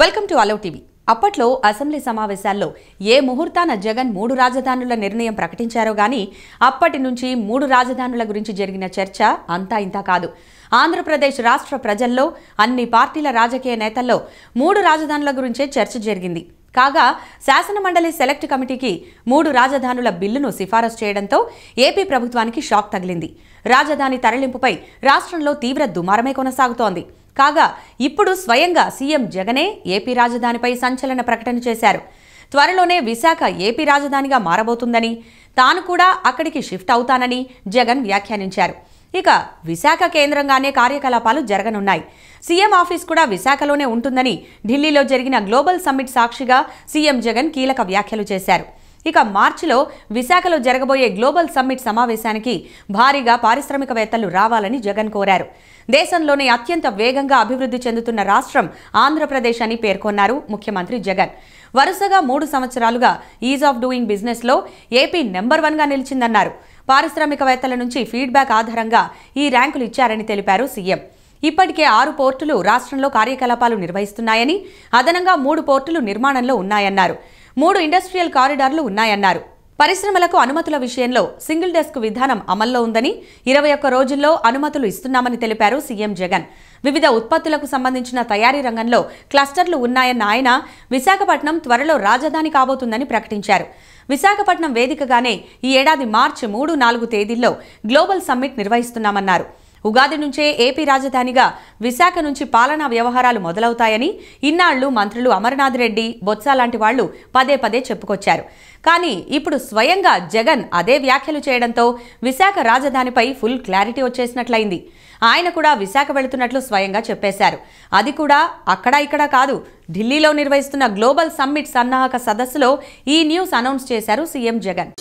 welcome to అలౌ TV అప్పట్లో assembly సమావేశాల్లో ఏ ముహూర్తాన జగన్ మూడు రాజధానుల నిర్ణయం ప్రకటించారో గాని అప్పటి నుంచి మూడు రాజధానుల గురించి జరిగిన చర్చ అంతా ఇంతా కాదు ఆంధ్రప్రదేశ్ రాష్ట్ర ప్రజల్లో అన్ని పార్టీల రాజకీయ నేతల్లో మూడు రాజధానుల గురించే చర్చ జరిగింది కాగా శాసనమండలి సెలెక్ట్ కమిటీకి మూడు రాజధానుల బిల్లును సిఫారసు చేయడంతో ఏపీ ప్రభుత్వానికి షాక్ తగిలింది రాజధాని తరలింపుపై రాష్ట్రంలో తీవ్ర దుమారమే కొనసాగుతోంది కాగా ఇప్పుడు స్వయంగా సీఎం జగనే ఏపీ రాజధానిపై సంచలన ప్రకటన చేశారు త్వరలోనే విశాఖ ఏపీ రాజధానిగా మారబోతుందని తాను కూడా అక్కడికి షిఫ్ట్ అవుతానని జగన్ వ్యాఖ్యానించారు ఇక విశాఖ కేంద్రంగానే కార్యకలాపాలు జరగనున్నాయి సీఎం ఆఫీస్ కూడా విశాఖలోనే ఉంటుందని ఢిల్లీలో జరిగిన గ్లోబల్ సమ్మిట్ సాక్షిగా సీఎం జగన్ కీలక వ్యాఖ్యలు చేశారు ఇక మార్చిలో విశాఖలో జరగబోయే గ్లోబల్ సమ్మిట్ సమావేశానికి భారీగా పారిశ్రామికవేత్తలు రావాలని జగన్ కోరారు దేశంలోనే అత్యంత వేగంగా అభివృద్ధి చెందుతున్న రాష్ట్రం ఆంధ్రప్రదేశ్ అని పేర్కొన్నారు ముఖ్యమంత్రి జగన్ వరుసగా మూడు సంవత్సరాలుగా ఈజ్ ఆఫ్ డూయింగ్ బిజినెస్లో ఏపీ నెంబర్ వన్గా నిలిచిందన్నారు పారిశ్రామికవేత్తల నుంచి ఫీడ్బ్యాక్ ఆధారంగా ఈ ర్యాంకులు ఇచ్చారని తెలిపారు సీఎం ఇప్పటికే ఆరు పోర్టులు రాష్ట్రంలో కార్యకలాపాలు నిర్వహిస్తున్నాయని అదనంగా మూడు పోర్టులు నిర్మాణంలో ఉన్నాయన్నారు మూడు ఇండస్ట్రియల్ కారిడార్లు ఉన్నాయన్నారు పరిశ్రమలకు అనుమతుల విషయంలో సింగిల్ డెస్క్ విధానం అమల్లో ఉందని ఇరవై ఒక్క రోజుల్లో అనుమతులు ఇస్తున్నామని తెలిపారు సీఎం జగన్ వివిధ ఉత్పత్తులకు సంబంధించిన తయారీ రంగంలో క్లస్టర్లు ఉన్నాయన్న ఆయన విశాఖపట్నం త్వరలో రాజధాని కాబోతుందని ప్రకటించారు విశాఖపట్నం వేదికగానే ఈ ఏడాది మార్చి మూడు నాలుగు తేదీల్లో గ్లోబల్ సమ్మిట్ నిర్వహిస్తున్నామన్నారు ఉగాది నుంచే ఏపీ రాజధానిగా విశాఖ నుంచి పాలనా వ్యవహారాలు మొదలవుతాయని ఇన్నాళ్లు మంత్రులు అమర్నాథ్ రెడ్డి బొత్స లాంటి వాళ్లు పదే పదే చెప్పుకొచ్చారు కానీ ఇప్పుడు స్వయంగా జగన్ అదే వ్యాఖ్యలు చేయడంతో విశాఖ రాజధానిపై ఫుల్ క్లారిటీ వచ్చేసినట్లయింది ఆయన కూడా విశాఖ వెళుతున్నట్లు స్వయంగా చెప్పేశారు అది కూడా అక్కడ ఇక్కడ కాదు ఢిల్లీలో నిర్వహిస్తున్న గ్లోబల్ సమ్మిట్ సన్నాహక సదస్సులో ఈ న్యూస్ అనౌన్స్ చేశారు సీఎం జగన్